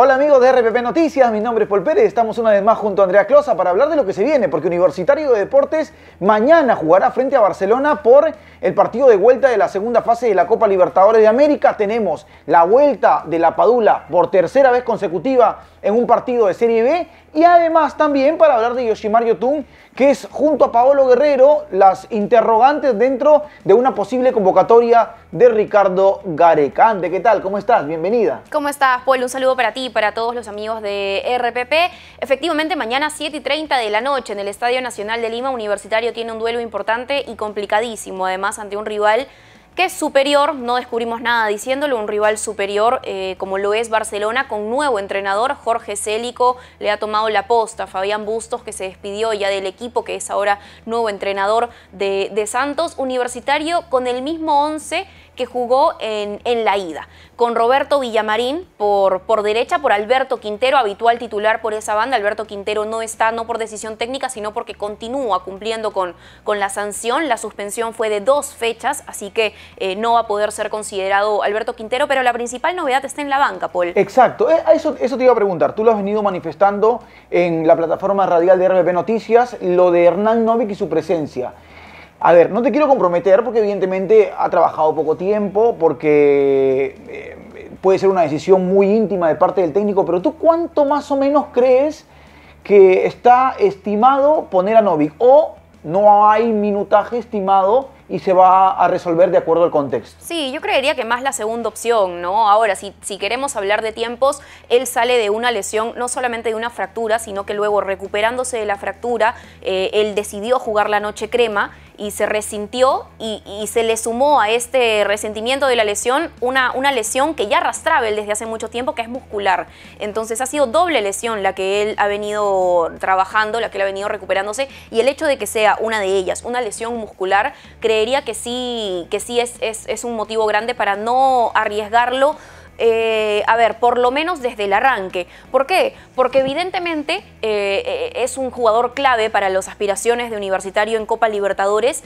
Hola amigos de RPP Noticias, mi nombre es Paul Pérez, estamos una vez más junto a Andrea Closa para hablar de lo que se viene, porque Universitario de Deportes mañana jugará frente a Barcelona por el partido de vuelta de la segunda fase de la Copa Libertadores de América. Tenemos la vuelta de la Padula por tercera vez consecutiva en un partido de Serie B y además también para hablar de Yoshimar Yotun, que es junto a Paolo Guerrero las interrogantes dentro de una posible convocatoria de Ricardo Garecante. ¿Qué tal? ¿Cómo estás? Bienvenida. ¿Cómo estás, Paul? Un saludo para ti y para todos los amigos de RPP. Efectivamente, mañana 7 y 30 de la noche en el Estadio Nacional de Lima, Universitario tiene un duelo importante y complicadísimo, además ante un rival que es superior, no descubrimos nada diciéndolo, un rival superior eh, como lo es Barcelona, con nuevo entrenador, Jorge Célico, le ha tomado la posta, Fabián Bustos, que se despidió ya del equipo, que es ahora nuevo entrenador de, de Santos, universitario con el mismo 11 que jugó en, la ida, con Roberto Villamarín por, por derecha, por Alberto Quintero, habitual titular por esa banda. Alberto Quintero no está, no por decisión técnica, sino porque continúa cumpliendo con, con la sanción. La suspensión fue de dos fechas, así que eh, no va a poder ser considerado Alberto Quintero, pero la principal novedad está en la banca, Paul. Exacto, eh, eso, eso te iba a preguntar. Tú lo has venido manifestando en la plataforma radial de RBP Noticias, lo de Hernán Novik y su presencia. A ver, no te quiero comprometer porque evidentemente ha trabajado poco tiempo, porque eh, puede ser una decisión muy íntima de parte del técnico, pero tú cuánto más o menos crees que está estimado poner a Novik o no hay minutaje estimado y se va a resolver de acuerdo al contexto. Sí, yo creería que más la segunda opción, ¿no? Ahora, si, si queremos hablar de tiempos, él sale de una lesión, no solamente de una fractura, sino que luego recuperándose de la fractura, eh, él decidió jugar la noche crema y se resintió y, se le sumó a este resentimiento de la lesión una, una lesión que ya arrastraba él desde hace mucho tiempo, que es muscular. Entonces ha sido doble lesión la que él ha venido trabajando, la que él ha venido recuperándose y el hecho de que sea una de ellas, una lesión muscular, creería que sí, que sí es, es, es un motivo grande para no arriesgarlo eh, a ver, por lo menos desde el arranque. ¿Por qué? Porque evidentemente eh, eh, es un jugador clave para las aspiraciones de Universitario en Copa Libertadores,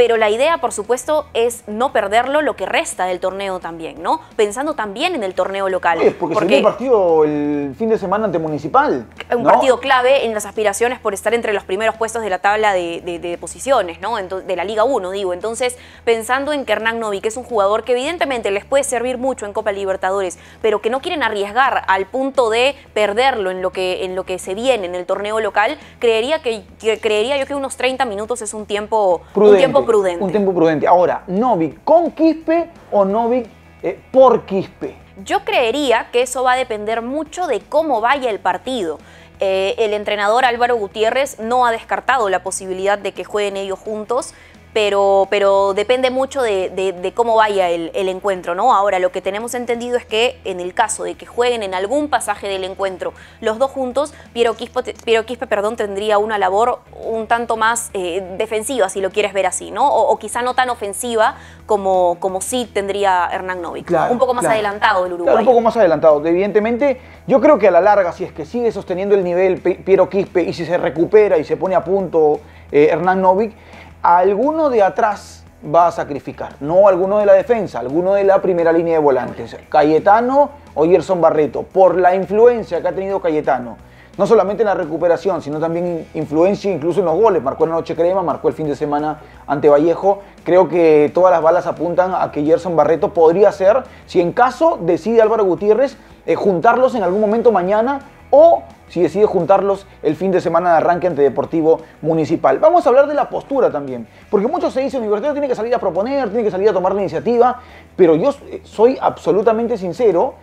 pero la idea, por supuesto, es no perderlo lo que resta del torneo también, ¿no? Pensando también en el torneo local. Es porque, porque un partido el fin de semana ante Municipal. Un partido clave en las aspiraciones por estar entre los primeros puestos de la tabla de, posiciones, ¿no? de la Liga 1, digo. Entonces, pensando en que Novi, que es un jugador que evidentemente les puede servir mucho en Copa Libertadores, pero que no quieren arriesgar al punto de perderlo en lo que, en lo que se viene en el torneo local, creería, que, creería yo que unos 30 minutos es un tiempo Un tiempo un tiempo prudente. Ahora, Novik con quispe o Novik eh, por quispe. Yo creería que eso va a depender mucho de cómo vaya el partido. Eh, el entrenador Álvaro Gutiérrez no ha descartado la posibilidad de que jueguen ellos juntos pero, pero depende mucho de, cómo vaya el, encuentro, ¿no? Ahora, lo que tenemos entendido es que en el caso de que jueguen en algún pasaje del encuentro los dos juntos, Piero Quispe, Quispe perdón, tendría una labor un tanto más eh, defensiva, si lo quieres ver así, ¿no? O, quizá no tan ofensiva como, como sí tendría Hernán Novik. un poco más adelantado el Uruguay. un poco más adelantado. Evidentemente, yo creo que a la larga, si es que sigue sosteniendo el nivel Piero Quispe y si se recupera y se pone a punto eh, Hernán Novik, alguno de atrás va a sacrificar, no alguno de la defensa, alguno de la primera línea de volantes, Cayetano o Gerson Barreto, por la influencia que ha tenido Cayetano, no solamente en la recuperación, sino también influencia incluso en los goles, marcó la noche crema, marcó el fin de semana ante Vallejo, creo que todas las balas apuntan a que Gerson Barreto podría ser, si en caso decide Álvaro Gutiérrez, eh, juntarlos en algún momento mañana o si decide juntarlos el fin de semana de arranque ante Deportivo Municipal. Vamos a hablar de la postura también, porque muchos se dicen, Universitario tiene que salir a proponer, tiene que salir a tomar la iniciativa, pero yo soy absolutamente sincero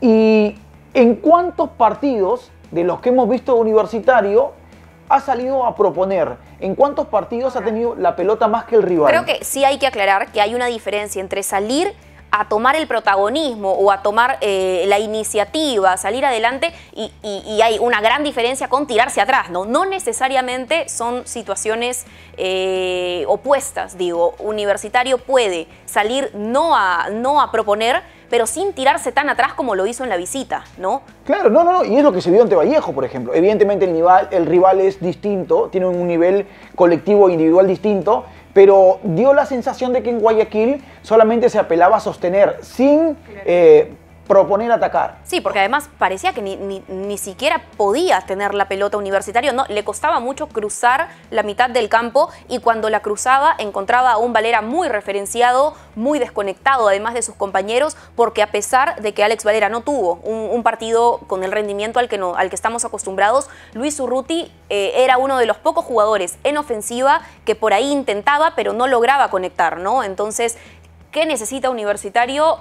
y en cuántos partidos de los que hemos visto Universitario ha salido a proponer? ¿En cuántos partidos ha tenido la pelota más que el rival? Creo que sí hay que aclarar que hay una diferencia entre salir a tomar el protagonismo o a tomar eh, la iniciativa, a salir adelante y, hay una gran diferencia con tirarse atrás, ¿no? No necesariamente son situaciones eh, opuestas, digo, universitario puede salir no a, no a proponer, pero sin tirarse tan atrás como lo hizo en la visita, ¿no? Claro, no, no, no, y es lo que se vio ante Vallejo, por ejemplo. Evidentemente el, el rival es distinto, tiene un nivel colectivo individual distinto, pero dio la sensación de que en Guayaquil solamente se apelaba a sostener sin eh, proponer atacar. Sí, porque además parecía que ni, siquiera podía tener la pelota universitario, no, le costaba mucho cruzar la mitad del campo y cuando la cruzaba encontraba a un Valera muy referenciado, muy desconectado además de sus compañeros, porque a pesar de que Alex Valera no tuvo un, partido con el rendimiento al que, estamos acostumbrados, Luis Urruti eh, era uno de los pocos jugadores en ofensiva que por ahí intentaba pero no lograba conectar, ¿no? Entonces, ¿qué necesita Universitario?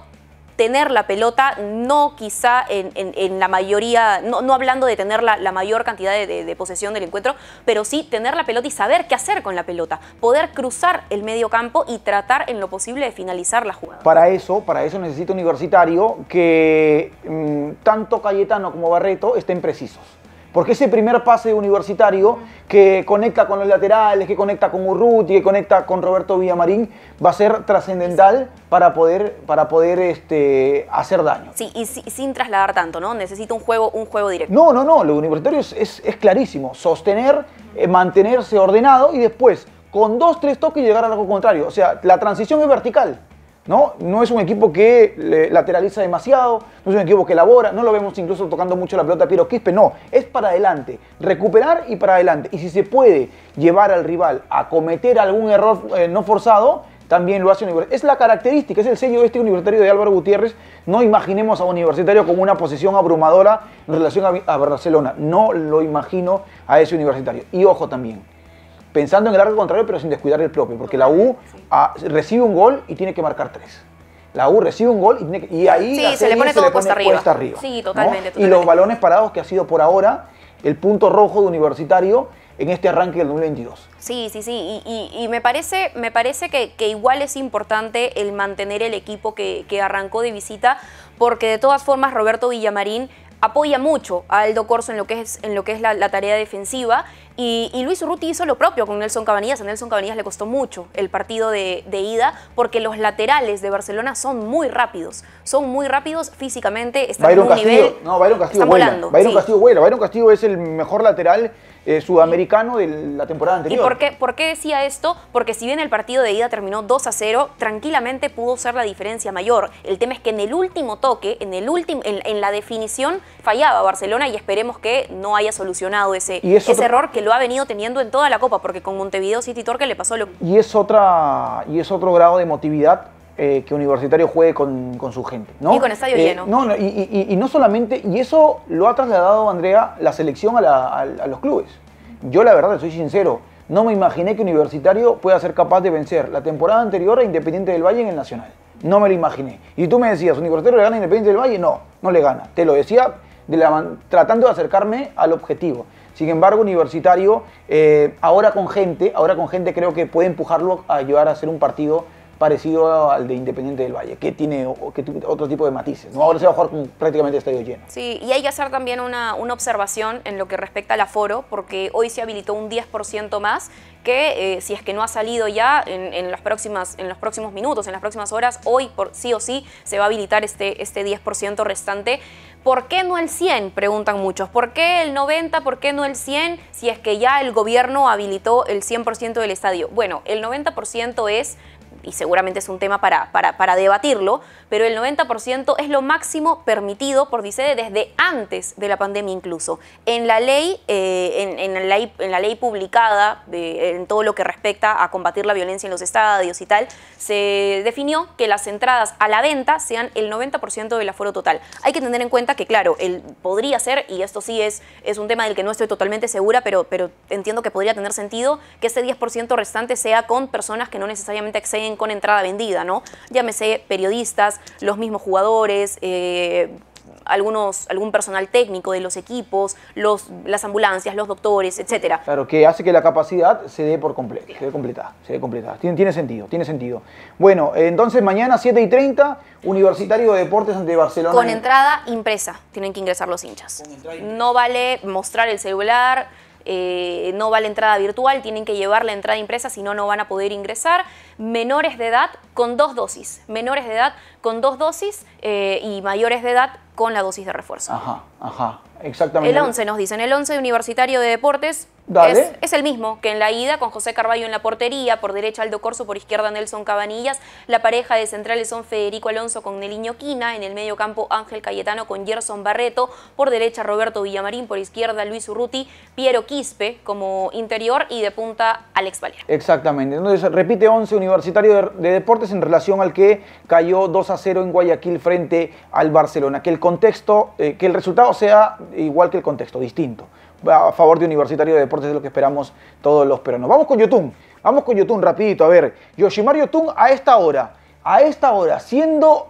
tener la pelota, no quizá en, la mayoría, no, no, hablando de tener la, mayor cantidad de, posesión del encuentro, pero sí tener la pelota y saber qué hacer con la pelota, poder cruzar el medio campo y tratar en lo posible de finalizar la jugada. Para eso, para eso Universitario que mm, tanto Cayetano como Barreto estén precisos. Porque ese primer pase universitario que conecta con los laterales, que conecta con Urruti, que conecta con Roberto Villamarín, va a ser trascendental para poder, para poder este, hacer daño. Sí, y sin trasladar tanto, ¿no? Necesita un juego, un juego directo. No, no, no. Lo universitario es, es, clarísimo. Sostener, eh, mantenerse ordenado y después, con dos, tres toques, llegar al lo contrario. O sea, la transición es vertical. ¿no? es un equipo que lateraliza demasiado, no es un equipo que elabora, no lo vemos incluso tocando mucho la pelota Piero Quispe, no, es para adelante, recuperar y para adelante. Y si se puede llevar al rival a cometer algún error eh, no forzado, también lo hace Universitario. Es la característica, es el sello de este universitario de Álvaro Gutiérrez. No imaginemos a Universitario como una posición abrumadora en relación a, Barcelona. No lo imagino a ese universitario. Y ojo también, pensando en el arco contrario, pero sin descuidar el propio, porque la U ah, recibe un gol y tiene que marcar tres. La U recibe un gol y, ahí se le pone arriba. Sí, totalmente, Y los balones parados que ha sido por ahora el punto rojo de Universitario en este arranque del 2022. Sí, sí, sí, y, me parece, me parece que, igual es importante el mantener el equipo que, arrancó de visita, porque de todas formas Roberto Villamarín apoya mucho a Aldo Corso en lo que es, en lo que es la, tarea defensiva y, Luis Urruti hizo lo propio con Nelson Cabanillas. A Nelson Cabanillas le costó mucho el partido de, ida porque los laterales de Barcelona son muy rápidos. Son muy rápidos físicamente, están en un nivel... No, Volando, Castillo Castillo es el mejor lateral eh, sudamericano de la temporada anterior. ¿Y por qué, decía esto? Porque si bien el partido de ida terminó 2 a 0, tranquilamente pudo ser la diferencia mayor. El tema es que en el último toque, en, el último, en, la definición, fallaba Barcelona y esperemos que no haya solucionado ese, error que lo ha venido teniendo en toda la Copa, porque con Montevideo City Torque le pasó lo... Y es, otra, y es otro grado de emotividad eh, que Universitario juegue con, su gente. ¿no? Y con estadio eh, lleno. No, y, no solamente, y eso lo ha trasladado, Andrea, la selección a, la, los clubes. Yo la verdad, soy sincero, no me imaginé que Universitario pueda ser capaz de vencer la temporada anterior a Independiente del Valle en el Nacional. No me lo imaginé. Y tú me decías, ¿Universitario le gana a Independiente del Valle? No, no le gana. Te lo decía tratando de acercarme al objetivo. Sin embargo, Universitario, eh, ahora con gente, ahora con gente creo que puede empujarlo a llevar a hacer un partido parecido al de Independiente del Valle, que tiene, otro tipo de matices. Ahora se va a jugar prácticamente estadio lleno. Sí, y hay que hacer también una, una observación en lo que respecta al aforo, porque hoy se habilitó un 10% más que eh, si es que no ha salido ya en, próximas, en los próximos minutos, en las próximas horas, hoy por, sí o sí se va a habilitar este, este 10% restante. ¿Por qué no el 100? Preguntan muchos. ¿Por qué el 90? ¿Por qué no el 100? Si es que ya el gobierno habilitó el 100% del estadio. Bueno, el 90% es y seguramente es un tema para, para, debatirlo, pero el 90% es lo máximo permitido por DICEDE desde antes de la pandemia incluso. En la ley, eh, en, en, la, ley publicada en todo lo que respecta a combatir la violencia en los estadios y tal, se definió que las entradas a la venta sean el 90% del aforo total. Hay que tener en cuenta que, claro, el, podría ser, y esto sí es, es un tema del que no estoy totalmente segura, pero, pero entiendo que podría tener sentido que ese 10% restante sea con personas que no necesariamente acceden con entrada vendida, ¿no? Llámese periodistas, los mismos jugadores, eh, algunos, algún personal técnico de los equipos, los, las ambulancias, los doctores, etc. Claro, que hace que la capacidad se dé por completa, se dé completada, se dé completada. Tiene, tiene sentido, tiene sentido. Bueno, entonces mañana 7 y 30, Universitario de Deportes ante Barcelona. Con entrada impresa, tienen que ingresar los hinchas. No vale mostrar el celular eh, no va la entrada virtual, tienen que llevar la entrada impresa, si no, no van a poder ingresar. Menores de edad con dos dosis, menores de edad con dos dosis eh, y mayores de edad con la dosis de refuerzo. Ajá, ajá, exactamente. El 11 nos dicen, el 11 Universitario de Deportes es, el mismo que en la ida, con José Carballo en la portería, por derecha Aldo Corso, por izquierda Nelson Cabanillas. La pareja de centrales son Federico Alonso con Neliño Quina, en el medio campo Ángel Cayetano con Gerson Barreto, por derecha Roberto Villamarín, por izquierda Luis Urruti, Piero Quispe como interior y de punta Alex Valera. Exactamente, entonces repite 11 Universitario de, Deportes en relación al que cayó 2 a 0 en Guayaquil frente al Barcelona. Que el contexto, eh, que el resultado sea igual que el contexto, distinto a favor de Universitario de Deportes, es lo que esperamos todos los peruanos. Vamos con Yotun, vamos con Yotun rapidito, a ver, Yoshimar Yotun a esta hora, a esta hora, siendo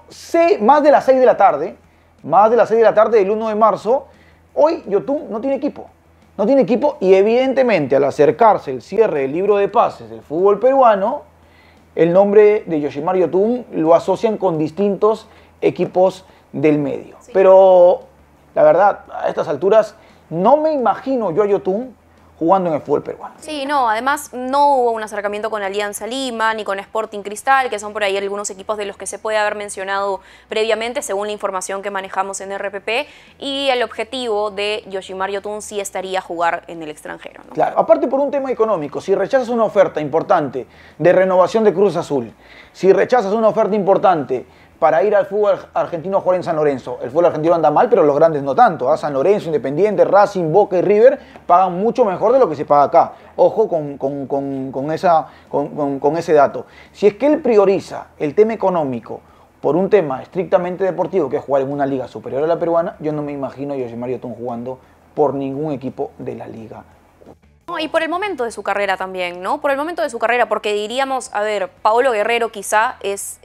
más de las 6 de la tarde, más de las 6 de la tarde del 1 de marzo, hoy Yotun no tiene equipo. No tiene equipo y evidentemente al acercarse el cierre del libro de pases del fútbol peruano, el nombre de Yoshimar Yotun lo asocian con distintos equipos del medio. Pero la verdad, a estas alturas no me imagino yo a Yotun jugando en el fútbol peruano. Sí, no, además no hubo un acercamiento con Alianza Lima ni con Sporting Cristal, que son por ahí algunos equipos de los que se puede haber mencionado previamente, según la información que manejamos en RPP, y el objetivo de Yoshimar Yotun sí estaría jugar en el extranjero. Claro, aparte por un tema económico, si rechazas una oferta importante de renovación de Cruz Azul, si rechazas una oferta importante para ir al fútbol argentino a jugar en San Lorenzo. El fútbol argentino anda mal, pero los grandes no tanto. A ¿ah? San Lorenzo, Independiente, Racing, Boca y River pagan mucho mejor de lo que se paga acá. Ojo con, con, esa, con ese dato. Si es que él prioriza el tema económico por un tema estrictamente deportivo, que es jugar en una liga superior a la peruana, yo no me imagino a José Mario Tun jugando por ningún equipo de la liga. Y por el momento de su carrera también, ¿no? Por el momento de su carrera, porque diríamos, a ver, Paolo Guerrero quizá es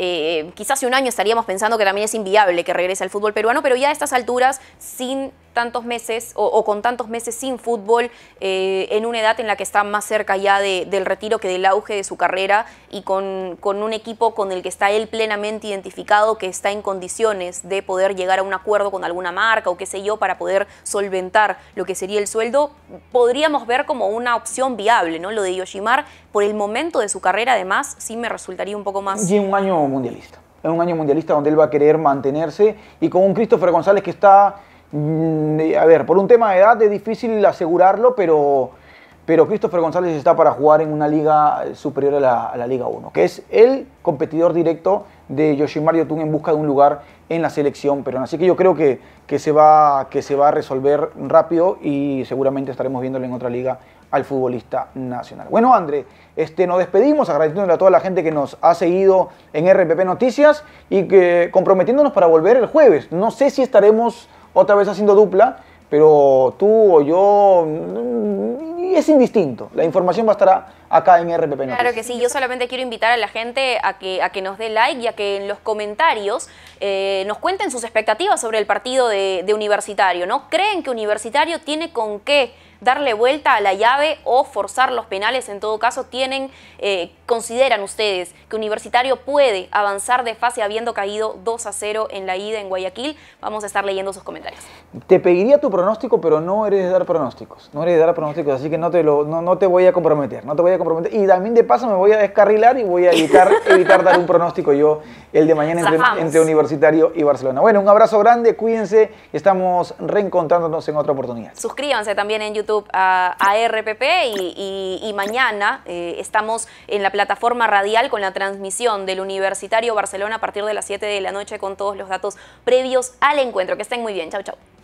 eh, quizás hace un año estaríamos pensando que también es inviable que regrese al fútbol peruano, pero ya a estas alturas, sin tantos meses o, con tantos meses sin fútbol eh, en una edad en la que está más cerca ya del retiro que del auge de su carrera y con, con un equipo con el que está él plenamente identificado, que está en condiciones de poder llegar a un acuerdo con alguna marca o qué sé yo para poder solventar lo que sería el sueldo, podríamos ver como una opción viable, ¿no? Lo de Yoshimar, por el momento de su carrera además, sí me resultaría un poco más... Y un año mundialista. Es un año mundialista donde él va a querer mantenerse y con un Christopher González que está Mm, eh, a ver, por un tema de edad es difícil asegurarlo, pero, pero Christopher González está para jugar en una liga eh, superior a la, Liga 1, que es el competidor directo de Yoshimar Yotun en busca de un lugar en la selección peruana. Así que yo creo que, que, se va, que se va a resolver rápido y seguramente estaremos viéndolo en otra liga al futbolista nacional. Bueno, André, este, nos despedimos agradeciéndole a toda la gente que nos ha seguido en RPP Noticias y que comprometiéndonos para volver el jueves. No sé si estaremos otra vez haciendo dupla, pero tú o yo mm, es indistinto. La información va a estar acá en RPP Noticias. Claro que sí, yo solamente quiero invitar a la gente a que, a que nos dé like y a que en los comentarios eh, nos cuenten sus expectativas sobre el partido de, de Universitario, ¿no? ¿Creen que Universitario tiene con qué? darle vuelta a la llave o forzar los penales. En todo caso, tienen, eh, consideran ustedes que Universitario puede avanzar de fase habiendo caído 2 a 0 en la ida en Guayaquil. Vamos a estar leyendo sus comentarios. Te pediría tu pronóstico, pero no eres de dar pronósticos. No eres de dar pronósticos, así que no te, lo, no, te voy a comprometer. No te voy a comprometer. Y también de paso me voy a descarrilar y voy a evitar, evitar dar un pronóstico yo el de mañana entre, entre Universitario y Barcelona. Bueno, un abrazo grande, cuídense. Estamos reencontrándonos en otra oportunidad. Suscríbanse también en YouTube a, RPP y, mañana eh, estamos en la plataforma radial con la transmisión del Universitario Barcelona a partir de las 7 de la noche con todos los datos previos al encuentro. Que estén muy bien. Chau, chau.